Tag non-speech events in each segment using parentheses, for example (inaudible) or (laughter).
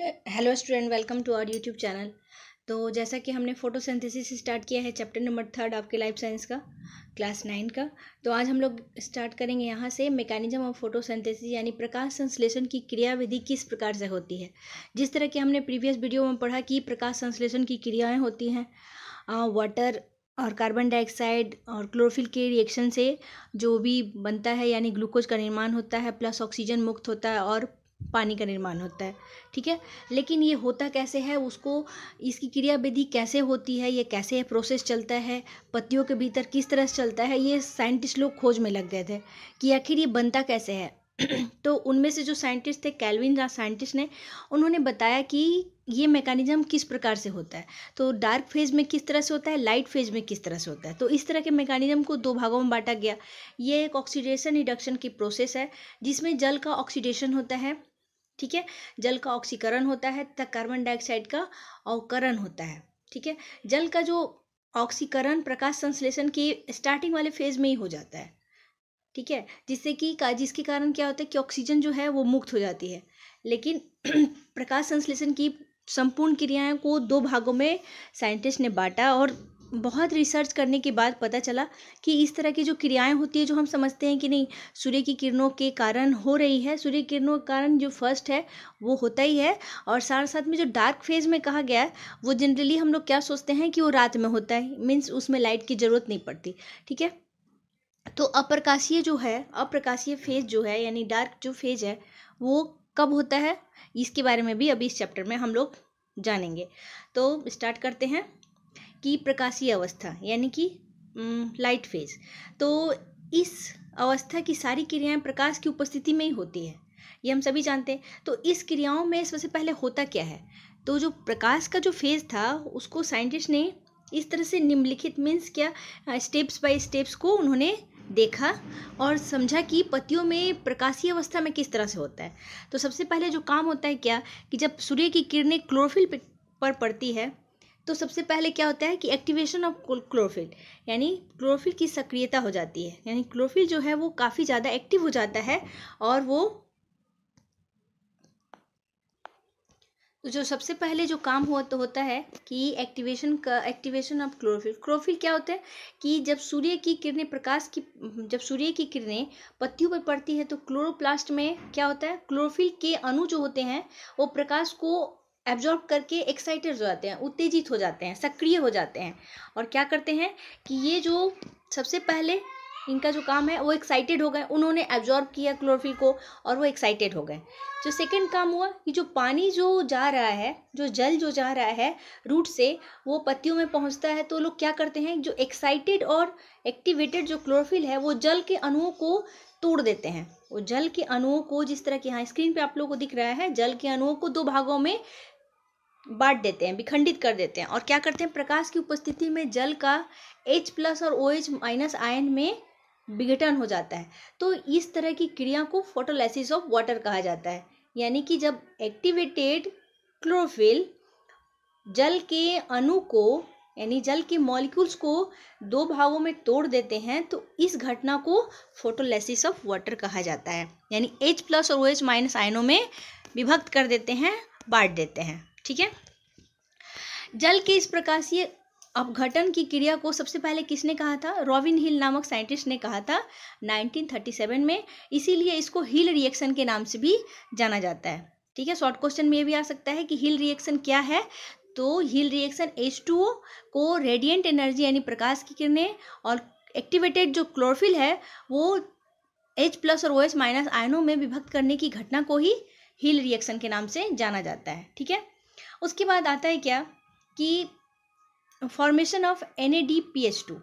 hello student welcome to our YouTube channel तो जैसा कि हमने फोटोसिंथेसिस स्टार्ट किया है चैप्टर नंबर थर्ड आपके लाइफ साइंस का क्लास नाइन का तो आज हम लोग स्टार्ट करेंगे यहाँ से मैकेनिज्म ऑफ फोटोसिंथेसिस यानी प्रकाश संश्लेषण की क्रियाविधि किस प्रकार से होती है जिस तरह की हमने प्रीवियस वीडियो में पढ़ा कि प्रकाश संश्लेषण की क्रियाएँ होती हैं वाटर और कार्बन डाइऑक्साइड और क्लोरोफिल के रिएक्शन से जो भी बनता है यानी ग्लूकोज का निर्माण होता है प्लस ऑक्सीजन मुक्त होता है और पानी का निर्माण होता है ठीक है लेकिन ये होता कैसे है उसको इसकी क्रिया विधि कैसे होती है ये कैसे प्रोसेस चलता है पत्तियों के भीतर किस तरह से चलता है ये साइंटिस्ट लोग खोज में लग गए थे कि आखिर ये बनता कैसे है (clears throat) तो उनमें से जो साइंटिस्ट थे कैलविन साइंटिस्ट ने उन्होंने बताया कि ये मैकेनिज्म किस प्रकार से होता है तो डार्क फेज में किस तरह से होता है लाइट फेज में किस तरह से होता है तो इस तरह के मैकेनिज्म को दो भागों में बांटा गया ये एक ऑक्सीडेशन रिडक्शन की प्रोसेस है जिसमें जल का ऑक्सीडेशन होता है ठीक है जल का ऑक्सीकरण होता है तथा कार्बन डाइऑक्साइड का अवकरण होता है ठीक है जल का जो ऑक्सीकरण प्रकाश संश्लेषण के स्टार्टिंग वाले फेज में ही हो जाता है ठीक है जिससे कि जिसके कारण क्या होता है कि ऑक्सीजन जो है वो मुक्त हो जाती है लेकिन (clears throat) प्रकाश संश्लेषण की संपूर्ण क्रियाएं को दो भागों में साइंटिस्ट ने बांटा और बहुत रिसर्च करने के बाद पता चला कि इस तरह की जो क्रियाएं होती है जो हम समझते हैं कि नहीं सूर्य की किरणों के कारण हो रही है सूर्य किरणों के कारण जो फर्स्ट है वो होता ही है और साथ साथ में जो डार्क फेज में कहा गया है वो जनरली हम लोग क्या सोचते हैं कि वो रात में होता है मीन्स उसमें लाइट की ज़रूरत नहीं पड़ती ठीक है तो अप्रकाशीय जो है अप्रकाशीय फेज जो है यानी डार्क जो फेज है वो कब होता है इसके बारे में भी अभी इस चैप्टर में हम लोग जानेंगे तो स्टार्ट करते हैं की प्रकाशीय अवस्था यानी कि लाइट फेज तो इस अवस्था की सारी क्रियाएं प्रकाश की उपस्थिति में ही होती है ये हम सभी जानते हैं तो इस क्रियाओं में सबसे पहले होता क्या है तो जो प्रकाश का जो फेज़ था उसको साइंटिस्ट ने इस तरह से निम्नलिखित मीन्स क्या स्टेप्स बाय स्टेप्स को उन्होंने देखा और समझा कि पतियों में प्रकाशीय अवस्था में किस तरह से होता है तो सबसे पहले जो काम होता है क्या कि जब सूर्य की किरणें क्लोरोफिल पर पड़ती है तो सबसे पहले क्या होता है कि एक्टिवेशन ऑफ क्लोरोफिल यानी क्लोरोफिल की सक्रियता हो जाती है यानी क्लोरोफिल जो है वो काफ़ी ज़्यादा एक्टिव हो जाता है और वो तो जो सबसे पहले जो काम हुआ तो होता है कि एक्टिवेशन का एक्टिवेशन ऑफ क्लोरोफिल क्लोरोफिल क्या होता है कि जब सूर्य की किरणें प्रकाश की जब सूर्य की किरणें पत्तियों पर पड़ती है तो क्लोरोप्लास्ट में क्या होता है क्लोरोफिल के अणु जो होते हैं वो प्रकाश को एब्जॉर्ब करके एक्साइटेड हो जाते हैं उत्तेजित हो जाते हैं सक्रिय हो जाते हैं और क्या करते हैं कि ये जो सबसे पहले इनका जो काम है वो एक्साइटेड हो गए उन्होंने एब्जॉर्ब किया क्लोरोफिल को और वो एक्साइटेड हो गए जो सेकंड काम हुआ कि जो पानी जो जा रहा है जो जल जो जा रहा है रूट से वो पत्तियों में पहुंचता है तो लोग क्या करते हैं जो एक्साइटेड और एक्टिवेटेड जो क्लोरोफिल है वो जल के अणुओं को तोड़ देते हैं वो जल के अणुओं को जिस तरह की हाँ स्क्रीन पे आप लोगों को दिख रहा है जल के अणुओं को दो भागों में बांट देते हैं विखंडित कर देते हैं और क्या करते हैं प्रकाश की उपस्थिति में जल का एच प्लस और ओ एच माइनस आयन में विघटन हो जाता है तो इस तरह की क्रिया को फोटोलाइसिस ऑफ वाटर कहा जाता है यानी कि जब एक्टिवेटेड क्लोरोफिल जल के अणु को यानी जल के मॉलिक्यूल्स को दो भागों में तोड़ देते हैं तो इस घटना को फोटोलाइसिस ऑफ वाटर कहा जाता है यानी H प्लस और ओ एच माइनस आयनों में विभक्त कर देते हैं बांट देते हैं ठीक है जल के इस प्रकाशीय अपघटन की क्रिया को सबसे पहले किसने कहा था रॉबिन हिल नामक साइंटिस्ट ने कहा था 1937 में इसीलिए इसको हिल रिएक्शन के नाम से भी जाना जाता है ठीक है शॉर्ट क्वेश्चन में ये भी आ सकता है कि हिल रिएक्शन क्या है तो हिल रिएक्शन एच को रेडियंट एनर्जी यानी प्रकाश की किरणें और एक्टिवेटेड जो क्लोरोफिल है वो एच प्लस और ओ एच माइनस आयनों में विभक्त करने की घटना को ही हिल रिएक्शन के नाम से जाना जाता है ठीक है उसके बाद आता है क्या कि formation of N A D P H two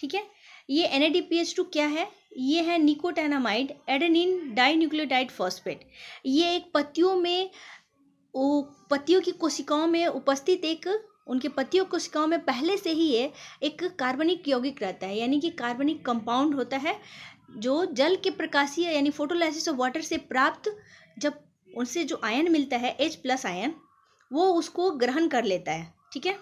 ठीक है ये N A D P H two क्या है ये है निकोटेनामाइड एडेनिन डाइन्यूक्लियोटाइड फॉस्फेट ये एक पत्तियों में वो पतियों की कोशिकाओं में उपस्थित एक उनके पतियों कोशिकाओं में पहले से ही ये एक कार्बनिक यौगिक रहता है यानी कि कार्बनिक कंपाउंड होता है जो जल के प्रकाशीय यानी फोटोलाइसिस ऑफ वाटर से प्राप्त जब उनसे जो आयन मिलता है एच प्लस आयन वो उसको ग्रहण कर लेता है ठीक है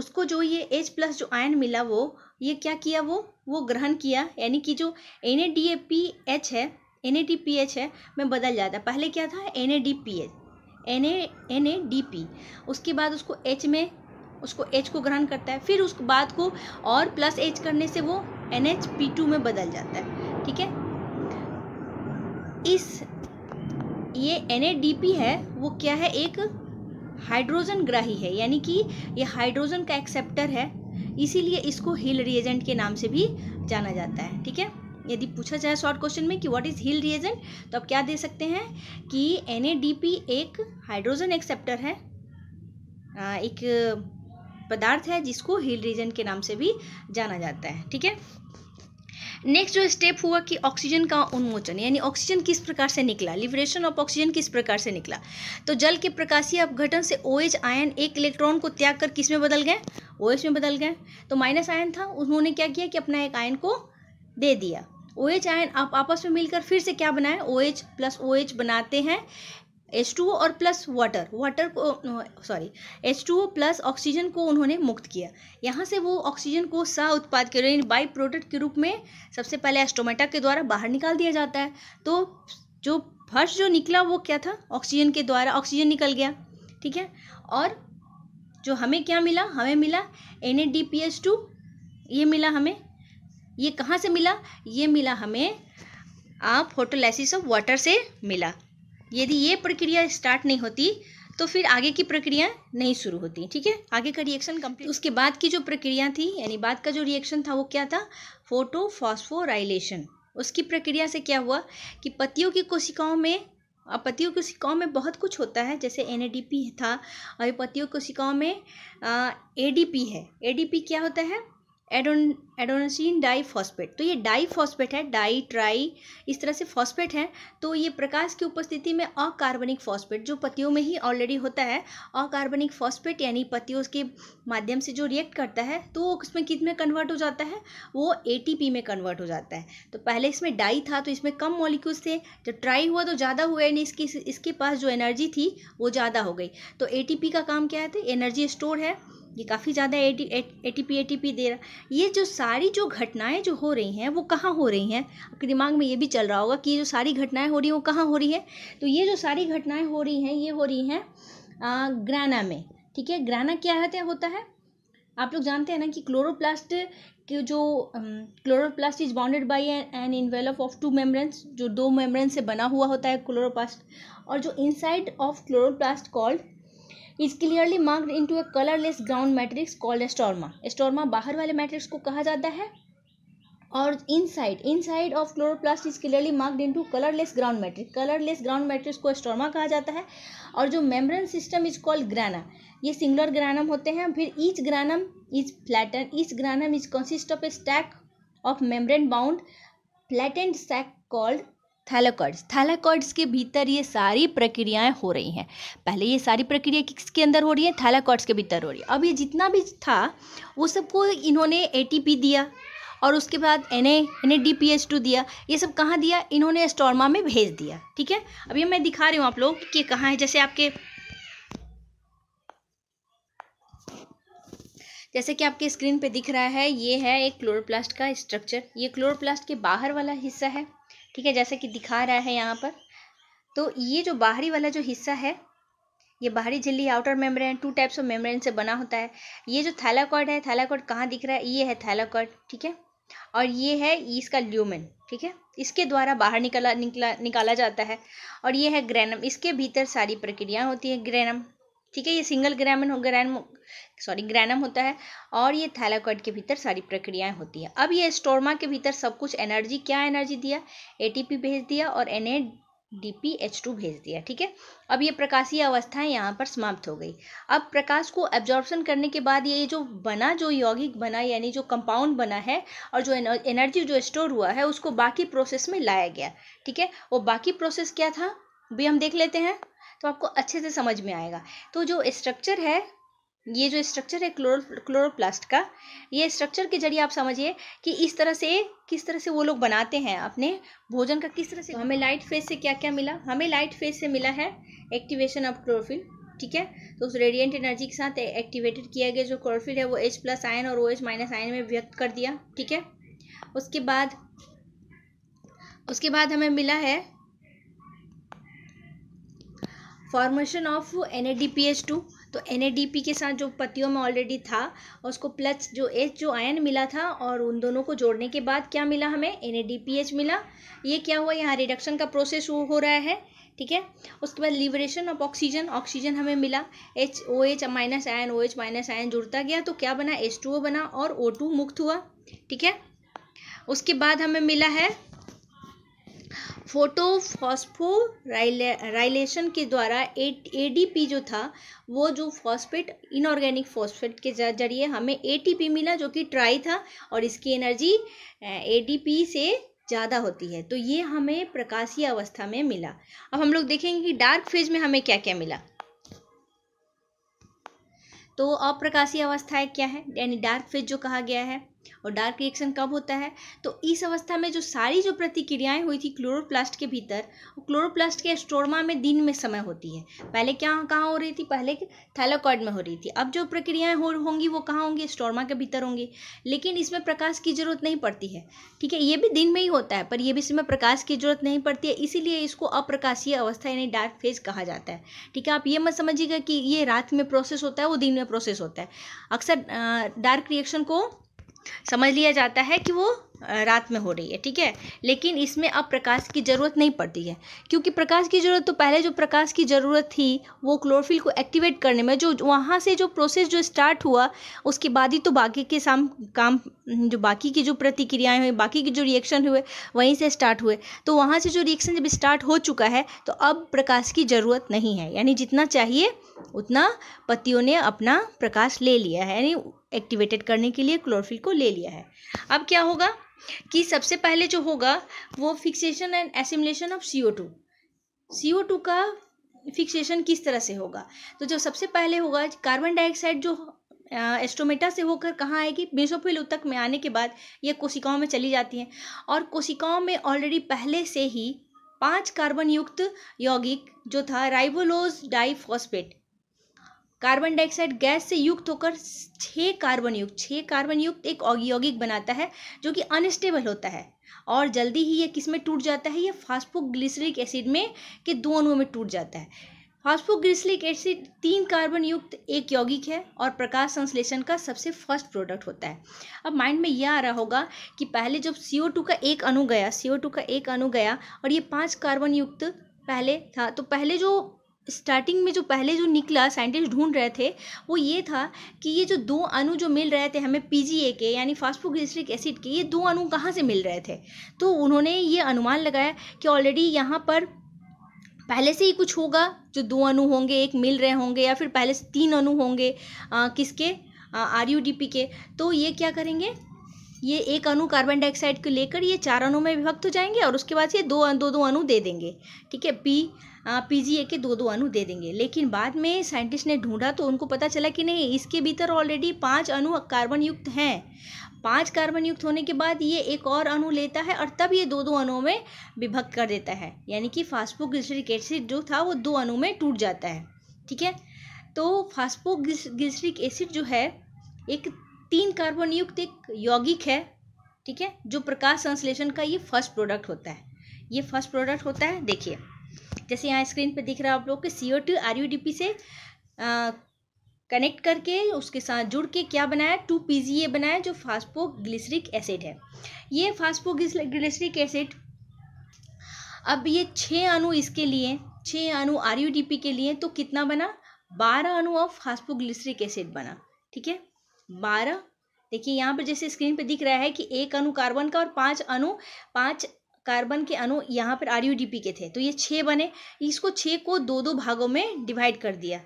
उसको जो ये एच प्लस जो आयन मिला वो ये क्या किया वो वो ग्रहण किया यानी कि जो एन पी एच है एन है में बदल जाता है पहले क्या था N A D P H N A P उसके बाद उसको एच में उसको एच को ग्रहण करता है फिर उसके बाद को और प्लस एच करने से वो एन पी टू में बदल जाता है ठीक है इस ये एन है वो क्या है एक हाइड्रोजन ग्राही है यानी कि ये हाइड्रोजन का एक्सेप्टर है इसीलिए इसको हिल रिएजेंट के नाम से भी जाना जाता है ठीक है यदि पूछा जाए शॉर्ट क्वेश्चन में कि व्हाट इज़ हिल रिएजेंट तो आप क्या दे सकते हैं कि एन एक हाइड्रोजन एक्सेप्टर है एक पदार्थ है जिसको हिल रिएजेंट के नाम से भी जाना जाता है ठीक है नेक्स्ट जो स्टेप हुआ कि ऑक्सीजन का उन्मोचन यानी ऑक्सीजन किस प्रकार से निकला लिबरेशन ऑफ ऑक्सीजन किस प्रकार से निकला तो जल के प्रकाशीय अपघटन से ओ एच आयन एक इलेक्ट्रॉन को त्याग कर किस में बदल गए ओ एच में बदल गए तो माइनस आयन था उन्होंने क्या किया कि अपना एक आयन को दे दिया ओ एच आयन आप आपस में मिलकर फिर से क्या बनाए O H plus O H बनाते हैं एच टू ओ और प्लस वाटर वाटर को sorry H two O plus oxygen को उन्होंने मुक्त किया यहाँ से वो ऑक्सीजन को सह उत्पाद के यानी बाई प्रोडक्ट के रूप में सबसे पहले एस्टोमेटा के द्वारा बाहर निकाल दिया जाता है तो जो फर्श जो निकला वो क्या था ऑक्सीजन के द्वारा ऑक्सीजन निकल गया ठीक है और जो हमें क्या मिला हमें मिला N D P H two ये मिला हमें ये कहाँ से मिला ये मिला हमें आप फोटोलाइसिस ऑफ वाटर से मिला यदि ये प्रक्रिया स्टार्ट नहीं होती तो फिर आगे की प्रक्रिया नहीं शुरू होती ठीक है आगे का रिएक्शन कंप्लीट तो उसके बाद की जो प्रक्रिया थी यानी बाद का जो रिएक्शन था वो क्या था फोटो फॉस्फोराइलेशन उसकी प्रक्रिया से क्या हुआ कि पतियों की कोशिकाओं में पतियों की कोशिकाओं में बहुत कुछ होता है जैसे एन था और पतियों कोशिकाओं में ए है ए क्या होता है एडोन एडोनसिन डाई फॉस्फेट तो ये डाई फॉस्फेट है डाई ट्राई इस तरह से फॉस्फेट है तो ये प्रकाश की उपस्थिति में अकार्बनिक फॉस्फेट जो पतियों में ही ऑलरेडी होता है अकार्बनिक फॉस्फेट यानी पतियों के माध्यम से जो रिएक्ट करता है तो वो उसमें किस में कन्वर्ट हो जाता है वो ए में कन्वर्ट हो जाता है तो पहले इसमें डाई था तो इसमें कम मॉलिक्यूल्स थे जब ट्राई हुआ तो ज़्यादा हुआ यानी इसकी इसके पास जो एनर्जी थी वो ज़्यादा हो गई तो ए का काम क्या है एनर्जी तो स्टोर है ये काफ़ी ज़्यादा A T P A T P दे रहा ये जो सारी जो घटनाएं जो हो रही हैं वो कहाँ हो रही हैं आपके दिमाग में ये भी चल रहा होगा कि ये जो सारी घटनाएं हो रही हैं वो कहाँ हो रही है तो ये जो सारी घटनाएं हो रही हैं ये हो रही हैं ग्राना में ठीक है ग्राना क्या है होता है आप लोग जानते हैं ना कि क्लोरोप्लास्ट के जो chloroplast is bounded by an envelope of two membranes जो दो मेम्ब्रेन से बना हुआ होता है क्लोरोप्लास्ट और जो inside of chloroplast called is clearly marked into a colourless ground matrix called stroma stroma बाहर वाले मैट्रिक्स को कहा जाता है और inside inside of chloroplast is clearly marked into colourless ground matrix colourless ground matrix को स्टोरमा कहा जाता है और जो membrane system is called grana ये सिंगुलर ग्रानम होते हैं फिर each granum is flatten each granum is consist of a stack of membrane bound flattened stack called thylakoids thylakoids के भीतर ये सारी प्रक्रियाएं हो रही हैं पहले ये सारी प्रक्रिया किसके अंदर हो रही है थैलाकॉड्स के भीतर हो रही है अब ये जितना भी था वो सबको इन्होंने एटीपी दिया और उसके बाद N A N A D P H two दिया ये सब कहाँ दिया इन्होंने स्टोरमा में भेज दिया ठीक है अब ये मैं दिखा रही हूँ आप लोग कि कहाँ है जैसे आपके जैसे कि आपके स्क्रीन पे दिख रहा है ये है एक क्लोरोप्लास्ट का स्ट्रक्चर ये क्लोरोप्लास्ट के बाहर वाला हिस्सा है ठीक है जैसे कि दिखा रहा है यहाँ पर तो ये जो बाहरी वाला जो हिस्सा है ये बाहरी झिल्ली outer membrane two types of membrane से बना होता है ये जो थैलाकॉड है थैलाकॉड कहाँ दिख रहा है ये है थैलाकॉड ठीक है और ये है इसका ल्यूमेन ठीक है इसके द्वारा बाहर निकला निकला निकाला जाता है और ये है ग्रैनम इसके भीतर सारी प्रक्रियाएं होती है ग्रैनम ठीक है ये सिंगल हो ग्रैनम सॉरी ग्रैनम होता है और ये थैलाकॉइड के भीतर सारी प्रक्रियाएं होती हैं अब ये स्टोरमा के भीतर सब कुछ एनर्जी क्या एनर्जी दिया एटीपी भेज दिया और N D P H two भेज दिया ठीक है अब ये प्रकाशीय अवस्थाएं यहाँ पर समाप्त हो गई अब प्रकाश को एब्जॉर्बन करने के बाद ये जो बना जो यौगिक बना यानी जो कंपाउंड बना है और जो एनर्जी जो स्टोर हुआ है उसको बाकी प्रोसेस में लाया गया ठीक है वो बाकी प्रोसेस क्या था भी हम देख लेते हैं तो आपको अच्छे से समझ में आएगा तो जो स्ट्रक्चर है ये जो स्ट्रक्चर है क्लोरो क्लोरोप्लास्ट का ये स्ट्रक्चर के जरिए आप समझिए कि इस तरह से किस तरह से वो लोग बनाते हैं अपने भोजन का किस तरह से तो हमें लाइट फेज से क्या क्या मिला हमें लाइट फेज से मिला है एक्टिवेशन ऑफ क्लोरोफिल ठीक है तो उस रेडियंट एनर्जी के साथ एक्टिवेटेड किया गया जो क्लोरोफिल है वो एच प्लस आयन और ओ एच माइनस आयन में व्यक्त कर दिया ठीक है उसके बाद उसके बाद हमें मिला है formation of N A D P H two तो एन के साथ जो पतियों में ऑलरेडी था उसको प्लस जो एच जो आयन मिला था और उन दोनों को जोड़ने के बाद क्या मिला हमें एन मिला ये क्या हुआ यहाँ रिडक्शन का प्रोसेस हो रहा है ठीक है उसके बाद लिबरेशन ऑफ ऑक्सीजन ऑक्सीजन हमें मिला एच ओ एच माइनस आयन ओ एच माइनस आयन जुड़ता गया तो क्या बना एच टू ओ बना और ओ टू मुक्त हुआ ठीक है उसके बाद हमें मिला है फोटोफॉस्फोराइलेशन के द्वारा ए जो था वो जो फॉस्फेट इनऑर्गेनिक फॉस्फेट के जरिए हमें ए मिला जो कि ट्राई था और इसकी एनर्जी ए से ज़्यादा होती है तो ये हमें प्रकाशीय अवस्था में मिला अब हम लोग देखेंगे कि डार्क फेज में हमें क्या क्या मिला तो अप्रकाशीय अवस्थाएं क्या है यानी डार्क फेज जो कहा गया है और डार्क रिएक्शन कब होता है तो इस अवस्था में जो सारी जो प्रतिक्रियाएं हुई थी क्लोरोप्लास्ट के भीतर क्लोरोप्लास्ट के स्टोरमा में दिन में समय होती है पहले क्या कहाँ हो रही थी पहले थैलोकॉइड में हो रही थी अब जो प्रक्रियाएं हो होंगी वो कहाँ होंगी स्टोरमा के भीतर होंगी लेकिन इसमें प्रकाश की जरूरत नहीं पड़ती है ठीक है ये भी दिन में ही होता है पर यह भी इसमें प्रकाश की जरूरत नहीं पड़ती है इसीलिए इसको अप्रकाशीय अवस्था यानी डार्क फेज कहा जाता है ठीक है आप ये मत समझिएगा कि ये रात में प्रोसेस होता है वो दिन में प्रोसेस होता है अक्सर डार्क रिएक्शन को समझ लिया जाता है कि वो रात में हो रही है ठीक है लेकिन इसमें अब प्रकाश की ज़रूरत नहीं पड़ती है क्योंकि प्रकाश की ज़रूरत तो पहले जो प्रकाश की ज़रूरत थी वो क्लोरोफिल को एक्टिवेट करने में जो वहाँ से जो प्रोसेस जो स्टार्ट हुआ उसके बाद ही तो बाकी के साम काम जो बाकी की जो प्रतिक्रियाएँ हुई बाकी के जो रिएक्शन हुए वहीं से स्टार्ट हुए तो वहाँ से जो रिएक्शन जब स्टार्ट हो चुका है तो अब प्रकाश की ज़रूरत नहीं है यानी जितना चाहिए उतना पतियों ने अपना प्रकाश ले लिया है यानी एक्टिवेटेड करने के लिए क्लोरोफिल को ले लिया है अब क्या होगा कि सबसे पहले जो होगा वो fixation and assimilation of C O two C O two का फिक्सेशन किस तरह से होगा तो जो सबसे पहले होगा कार्बन डाइऑक्साइड जो एस्टोमेटा से होकर कहाँ आएगी मेसोफिल उत्तक में आने के बाद ये कोशिकाओं में चली जाती हैं और कोशिकाओं में ऑलरेडी पहले से ही पांच कार्बन युक्त यौगिक जो था ribulose diphosphate carbon dioxide gas से युक्त होकर छः कार्बन युक्त छः कार्बन युक्त एक औगयोगिक बनाता है जो कि अनस्टेबल होता है और जल्दी ही यह किस में टूट जाता है यह फास्फोग्लिसरिक एसिड में के दो अणुओं में टूट जाता है फास्फोग्लिसलिक एसिड तीन कार्बन युक्त एक यौगिक है और प्रकाश संश्लेषण का सबसे फर्स्ट प्रोडक्ट होता है अब माइंड में यह आ रहा होगा कि पहले जब टू का एक अणु गया टू का एक अणु गया और ये पाँच कार्बन युक्त पहले था तो पहले जो स्टार्टिंग में जो पहले जो निकला साइंटिस्ट ढूंढ रहे थे वो ये था कि ये जो दो अणु जो मिल रहे थे हमें पीजीए के यानी फास्फोग्लिसरिक एसिड के ये दो अणु कहाँ से मिल रहे थे तो उन्होंने ये अनुमान लगाया कि ऑलरेडी यहाँ पर पहले से ही कुछ होगा जो दो अणु होंगे एक मिल रहे होंगे या फिर पहले से तीन अणु होंगे आ, किसके आर यू डी पी के तो ये क्या करेंगे ये एक अणु कार्बन डाइऑक्साइड को लेकर ये चार अणु में विभक्त हो जाएंगे और उसके बाद ये दो दो दो अणु दे देंगे ठीक है पी पी जी ए के दो दो अणु दे देंगे लेकिन बाद में साइंटिस्ट ने ढूंढा तो उनको पता चला कि नहीं इसके भीतर ऑलरेडी पांच अणु कार्बन युक्त हैं पांच कार्बन युक्त होने के बाद ये एक और अणु लेता है और तब ये दो दो अणुओं में विभक्त कर देता है यानी कि फास्फोग्लिसरिक एसिड जो था वो दो अणु में टूट जाता है ठीक है तो फास्फोग्लिसरिक एसिड जो है एक तीन कार्बन युक्त एक यौगिक है ठीक है जो प्रकाश संश्लेषण का ये फर्स्ट प्रोडक्ट होता है ये फर्स्ट प्रोडक्ट होता है देखिए जैसे यहाँ स्क्रीन पे दिख रहा है आप लोग के C O two R U D P से कनेक्ट करके उसके साथ जुड़ के क्या बनाया टू पी जी ए बनाया जो ग्लिसरिक एसिड है ये फास्पोग्लिसरिक एसिड अब ये छः अणु इसके लिए छः अणु आर यू डी पी के लिए तो कितना बना बारह अणु ऑफ ग्लिसरिक एसिड बना ठीक है बारह देखिए यहाँ पर जैसे स्क्रीन पर दिख रहा है कि एक अनु कार्बन का और पांच अनु पांच कार्बन के अनु यहाँ पर आर के थे तो ये छः बने इसको छः को दो दो भागों में डिवाइड कर दिया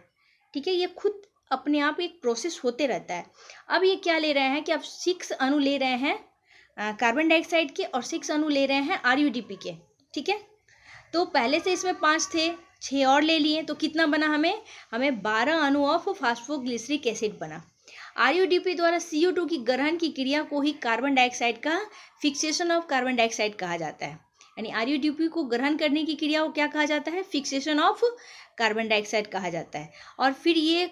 ठीक है ये खुद अपने आप एक प्रोसेस होते रहता है अब ये क्या ले रहे हैं कि अब सिक्स अनु ले रहे हैं कार्बन डाइऑक्साइड के और सिक्स अनु ले रहे हैं आर के ठीक है तो पहले से इसमें पाँच थे छः और ले लिए तो कितना बना हमें हमें बारह अनु ऑफ फास्फोग्लिसरिक एसिड बना आरयूडीपी द्वारा सीओ टू की ग्रहण की क्रिया को ही कार्बन डाइऑक्साइड का फिक्सेशन ऑफ कार्बन डाइऑक्साइड कहा जाता है यानी आरयूडीपी को ग्रहण करने की क्रिया को क्या कहा जाता है फिक्सेशन ऑफ कार्बन डाइऑक्साइड कहा जाता है और फिर ये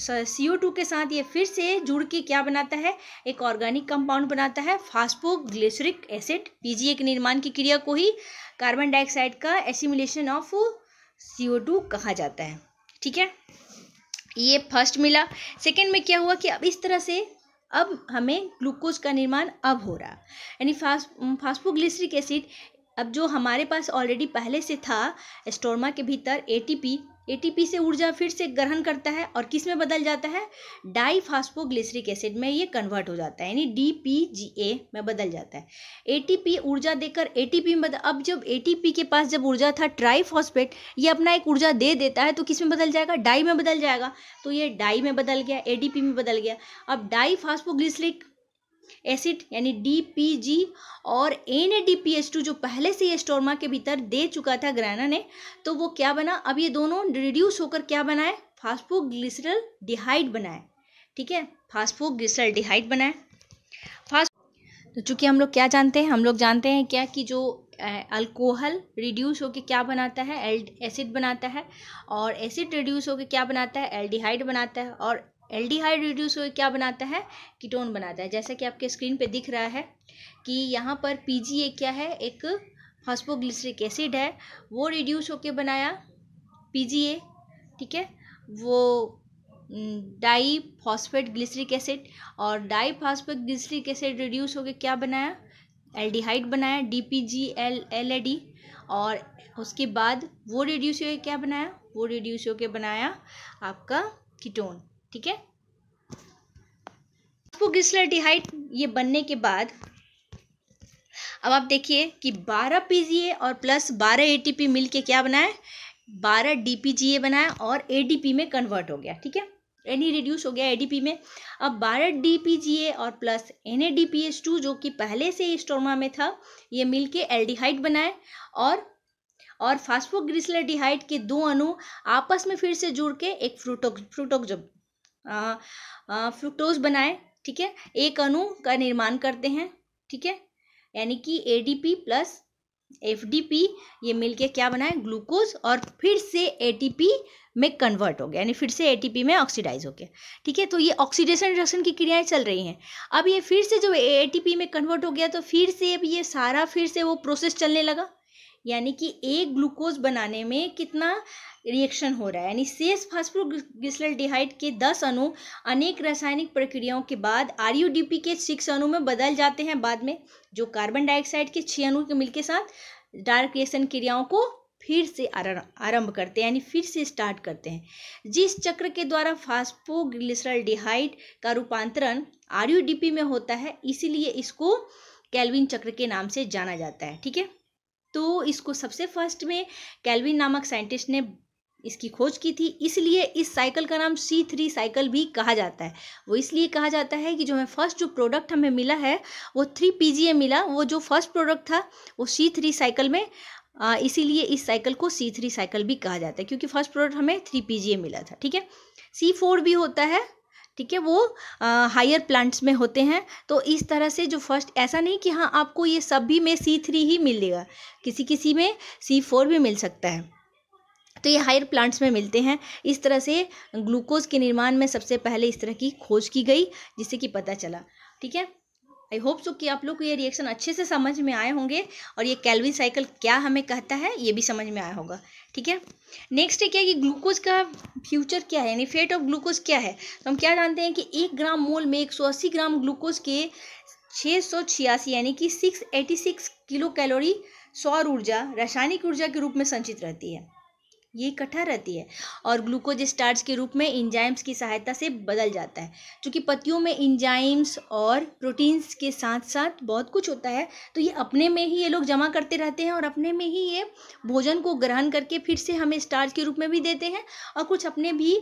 सी ओ टू के साथ ये फिर से जुड़ के क्या बनाता है एक ऑर्गेनिक कंपाउंड बनाता है ग्लेसरिक एसिड पीजीए के निर्माण की क्रिया को ही कार्बन डाइऑक्साइड का assimilation of C O two कहा जाता है ठीक है ये फर्स्ट मिला सेकंड में क्या हुआ कि अब इस तरह से अब हमें ग्लूकोज का निर्माण अब हो रहा यानी फास्ट फास्फोग्लिसरिक एसिड अब जो हमारे पास ऑलरेडी पहले से था स्टोरमा के भीतर एटीपी एटीपी से ऊर्जा फिर से ग्रहण करता है और किस में बदल जाता है डाईफास्पोग्लिसरिक एसिड में ये कन्वर्ट हो जाता है यानी डी में बदल जाता है एटीपी ऊर्जा देकर एटीपी में बदल अब जब एटीपी के पास जब ऊर्जा था ट्राईफॉस्फेट ये अपना एक ऊर्जा दे देता है तो किस में बदल जाएगा डाई में बदल जाएगा तो ये डाई में बदल गया ए में बदल गया अब डाईफास्पोग्लिसरिक एसिड यानी डी और एन जो पहले से ये स्टोरमा के भीतर दे चुका था ग्रैना ने तो वो क्या बना अब ये दोनों रिड्यूस होकर क्या बनाए फास्फोग्लिसरल डिहाइड बनाए ठीक है फास्फोग्लिसरल डिहाइड बनाए फास्ट तो चूँकि हम लोग क्या जानते हैं हम लोग जानते हैं क्या कि जो अल्कोहल रिड्यूस होकर क्या बनाता है एसिड बनाता है और एसिड रिड्यूस होकर क्या बनाता है एल्डिहाइड बनाता है और एल्डिहाइड रिड्यूस होकर क्या बनाता है कीटोन बनाता है जैसा कि आपके स्क्रीन पे दिख रहा है कि यहाँ पर पीजीए क्या है एक फॉस्फोग्लिसरिक एसिड है वो रिड्यूस होके बनाया पीजीए ठीक है वो डाई फॉस्फेट ग्लिसरिक एसिड और di phosphate glyceric acid reduce होके क्या बनाया एल्डिहाइड बनाया D P G L L A D और उसके बाद वो रिड्यूस होकर क्या बनाया वो रिड्यूस होके बनाया आपका कीटोन ठीक है फॉस्फोग्लिसरल ये बनने के बाद अब आप देखिए कि 12 पीजीए और प्लस 12 एटीपी मिलके क्या बना है 12 डीपीजीए बना है और एडीपी में कन्वर्ट हो गया ठीक है एनी रिड्यूस हो गया एडीपी में अब 12 डीपीजीए और प्लस एन टू जो कि पहले से ही स्टोरमा में था ये मिलके एल्डिहाइड बनाए और और फास्फोग्रिसलर डिहाइड के दो अणु आपस में फिर से जुड़ के एक फ्रूटोक्स फ्रूटोक्स फ्रुक्टोज बनाए ठीक है एक अणु का निर्माण करते हैं ठीक है यानी कि एडीपी प्लस एफडीपी ये मिलके क्या बनाए ग्लूकोज और फिर से एटीपी में कन्वर्ट हो गया यानी फिर से एटीपी में ऑक्सीडाइज हो गया ठीक है तो ये ऑक्सीडेशन रिडक्शन की क्रियाएं चल रही हैं अब ये फिर से जो एटीपी में कन्वर्ट हो गया तो फिर से अब ये सारा फिर से वो प्रोसेस चलने लगा यानी कि एक ग्लूकोज बनाने में कितना रिएक्शन हो रहा है यानी शेष फास्फोग्लिसरल्डिहाइड के दस अणु अनेक रासायनिक प्रक्रियाओं के बाद आर के सिक्स अणु में बदल जाते हैं बाद में जो कार्बन डाइऑक्साइड के छः अणु के मिल के साथ डार्क रिएक्शन क्रियाओं को फिर से आरंभ करते हैं यानी फिर से स्टार्ट करते हैं जिस चक्र के द्वारा फास्फोग्लिसरल्डिहाइड का रूपांतरण आर में होता है इसीलिए इसको कैलविन चक्र के नाम से जाना जाता है ठीक है तो इसको सबसे फर्स्ट में कैलविन नामक साइंटिस्ट ने इसकी खोज की थी इसलिए इस साइकिल का नाम सी थ्री साइकिल भी कहा जाता है वो इसलिए कहा जाता है कि जो हमें फर्स्ट जो प्रोडक्ट हमें मिला है वो थ्री पी मिला वो जो फर्स्ट प्रोडक्ट था वो सी थ्री साइकिल में इसीलिए इस साइकिल को सी थ्री साइकिल भी कहा जाता है क्योंकि फर्स्ट प्रोडक्ट हमें थ्री पी मिला था ठीक है सी फोर भी होता है ठीक है वो हायर प्लांट्स में होते हैं तो इस तरह से जो फर्स्ट ऐसा नहीं कि हाँ आपको ये सभी में सी थ्री ही मिलेगा किसी किसी में सी फोर भी मिल सकता है तो ये हायर प्लांट्स में मिलते हैं इस तरह से ग्लूकोज के निर्माण में सबसे पहले इस तरह की खोज की गई जिससे कि पता चला ठीक है आई होप सो कि आप लोग को ये रिएक्शन अच्छे से समझ में आए होंगे और ये कैलविन साइकिल क्या हमें कहता है ये भी समझ में आया होगा ठीक है नेक्स्ट है क्या कि ग्लूकोज का फ्यूचर क्या है यानी फेट ऑफ ग्लूकोज क्या है तो हम क्या जानते हैं कि एक ग्राम मोल में अस्सी ग्राम ग्लूकोज के छः सौ छियासी यानी कि six eighty six kilo calorie सौर ऊर्जा रासायनिक ऊर्जा के रूप में संचित रहती है ये इकट्ठा रहती है और ग्लूकोज स्टार्च के रूप में इंजाइम्स की सहायता से बदल जाता है क्योंकि पत्तियों में इंजाइम्स और प्रोटीन्स के साथ साथ बहुत कुछ होता है तो ये अपने में ही ये लोग जमा करते रहते हैं और अपने में ही ये भोजन को ग्रहण करके फिर से हमें स्टार्च के रूप में भी देते हैं और कुछ अपने भी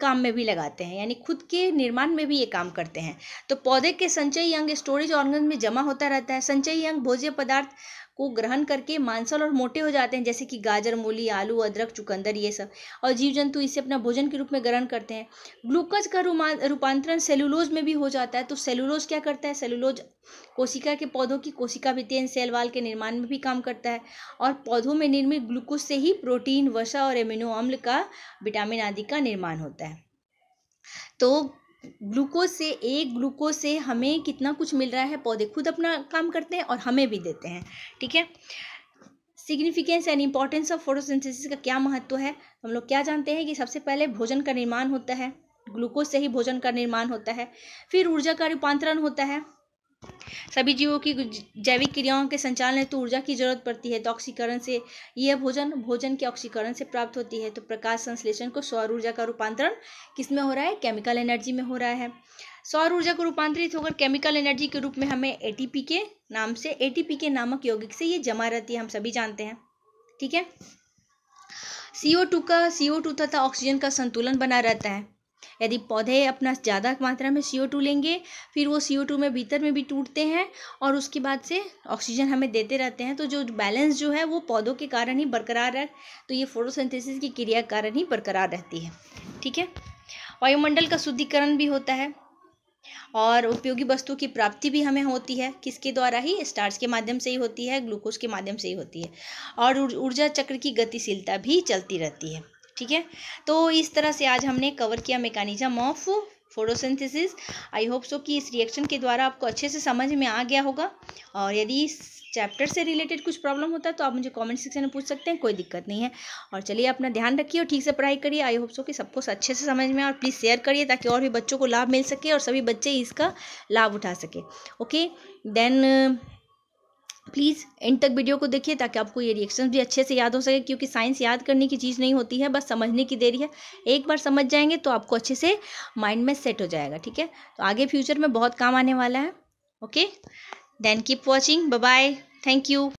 काम में भी लगाते हैं यानी खुद के निर्माण में भी ये काम करते हैं तो पौधे के संचयी अंग स्टोरेज ऑर्गन में जमा होता रहता है संचयी अंग भोज्य पदार्थ को ग्रहण करके मांसल और मोटे हो जाते हैं जैसे कि गाजर मूली आलू अदरक चुकंदर ये सब और जीव जंतु इसे अपना भोजन के रूप में ग्रहण करते हैं ग्लूकोज का रूपांतरण सेलुलोज में भी हो जाता है तो सेलुलोज क्या करता है सेलुलोज कोशिका के पौधों की कोशिका भित्तियन सेल वाल के निर्माण में भी काम करता है और पौधों में निर्मित ग्लूकोज से ही प्रोटीन वसा और एमिनो अम्ल का विटामिन आदि का निर्माण होता है तो ग्लूकोज से एक ग्लूकोज से हमें कितना कुछ मिल रहा है पौधे खुद अपना काम करते हैं और हमें भी देते हैं ठीक है significance and importance of photosynthesis का क्या महत्व है हम लोग क्या जानते हैं कि सबसे पहले भोजन का निर्माण होता है ग्लूकोज से ही भोजन का निर्माण होता है फिर ऊर्जा का रूपांतरण होता है सभी जीवों की जैविक क्रियाओं के संचालन हेतु ऊर्जा की जरूरत पड़ती है तो ऑक्सीकरण से यह भोजन भोजन के ऑक्सीकरण से प्राप्त होती है तो प्रकाश संश्लेषण को सौर ऊर्जा का रूपांतरण किस में हो रहा है केमिकल एनर्जी में हो रहा है सौर ऊर्जा को रूपांतरित होकर केमिकल एनर्जी के रूप में हमें एटीपी के नाम से एटीपी के नामक यौगिक से ये जमा रहती है हम सभी जानते हैं ठीक है CO2 का CO2 तथा ऑक्सीजन का संतुलन बना रहता है यदि पौधे अपना ज़्यादा मात्रा में सी ओ टू लेंगे फिर वो सी टू में भीतर में भी टूटते हैं और उसके बाद से ऑक्सीजन हमें देते रहते हैं तो जो बैलेंस जो है वो पौधों के कारण ही बरकरार रह तो ये फोटोसिंथेसिस की क्रिया कारण ही बरकरार रहती है ठीक है वायुमंडल का शुद्धिकरण भी होता है और उपयोगी वस्तुओं की प्राप्ति भी हमें होती है किसके द्वारा ही स्टार्स के माध्यम से ही होती है ग्लूकोज के माध्यम से ही होती है और ऊर्जा चक्र की गतिशीलता भी चलती रहती है ठीक है तो इस तरह से आज हमने कवर किया mechanism of photosynthesis I hope so कि इस रिएक्शन के द्वारा आपको अच्छे से समझ में आ गया होगा और यदि इस चैप्टर से रिलेटेड कुछ प्रॉब्लम होता है तो आप मुझे कमेंट सेक्शन में पूछ सकते हैं कोई दिक्कत नहीं है और चलिए अपना ध्यान रखिए और ठीक से पढ़ाई करिए आई होप सो कि सबको अच्छे से समझ में और प्लीज़ शेयर करिए ताकि और भी बच्चों को लाभ मिल सके और सभी बच्चे इसका लाभ उठा सके ओके देन प्लीज़ एंड तक वीडियो को देखिए ताकि आपको ये रिएक्शन भी अच्छे से याद हो सके क्योंकि साइंस याद करने की चीज़ नहीं होती है बस समझने की देरी है एक बार समझ जाएंगे तो आपको अच्छे से माइंड में सेट हो जाएगा ठीक है तो आगे फ्यूचर में बहुत काम आने वाला है okay then keep watching bye thank you